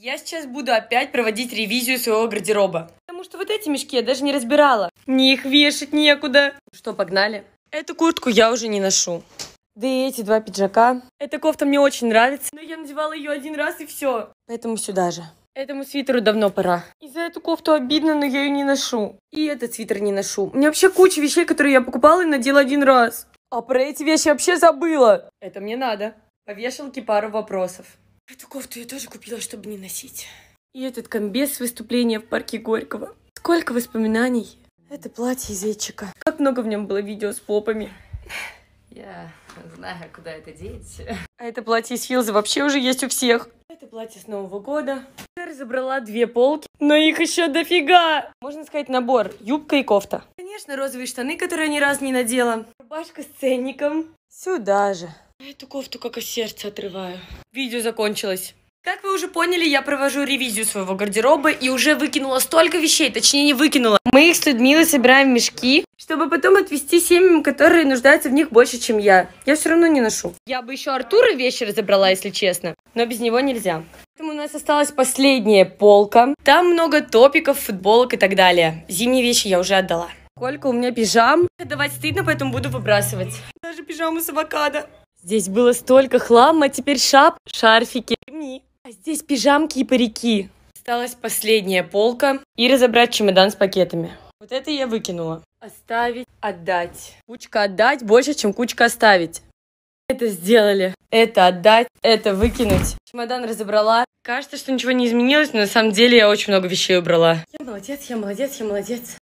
Я сейчас буду опять проводить ревизию своего гардероба. Потому что вот эти мешки я даже не разбирала. Мне их вешать некуда. Что, погнали? Эту куртку я уже не ношу. Да и эти два пиджака. Эта кофта мне очень нравится, но я надевала ее один раз и все. Поэтому сюда же. Этому свитеру давно пора. И за эту кофту обидно, но я ее не ношу. И этот свитер не ношу. У меня вообще куча вещей, которые я покупала и надела один раз. А про эти вещи вообще забыла. Это мне надо. По вешалке пару вопросов. Эту кофту я тоже купила, чтобы не носить. И этот комбез выступления в парке Горького. Сколько воспоминаний. Это платье из Эйчика. Как много в нем было видео с попами. Я знаю, куда это деть. А это платье из Хилза вообще уже есть у всех. Это платье с Нового года. Я разобрала две полки, но их еще дофига. Можно сказать набор, юбка и кофта. Конечно, розовые штаны, которые я ни разу не надела. Рубашка с ценником. Сюда же эту кофту как от сердца отрываю. Видео закончилось. Как вы уже поняли, я провожу ревизию своего гардероба и уже выкинула столько вещей, точнее не выкинула. Мы их с Людмилой собираем в мешки, чтобы потом отвезти семьям, которые нуждаются в них больше, чем я. Я все равно не ношу. Я бы еще Артура вещи разобрала, если честно, но без него нельзя. Поэтому у нас осталась последняя полка. Там много топиков, футболок и так далее. Зимние вещи я уже отдала. Сколько у меня пижам? Давать стыдно, поэтому буду выбрасывать. Даже пижаму с авокадо. Здесь было столько хлама, теперь шап, шарфики, ремни. А здесь пижамки и парики. Осталась последняя полка и разобрать чемодан с пакетами. Вот это я выкинула. Оставить, отдать. Кучка отдать больше, чем кучка оставить. Это сделали. Это отдать, это выкинуть. Чемодан разобрала. Кажется, что ничего не изменилось, но на самом деле я очень много вещей убрала. Я молодец, я молодец, я молодец.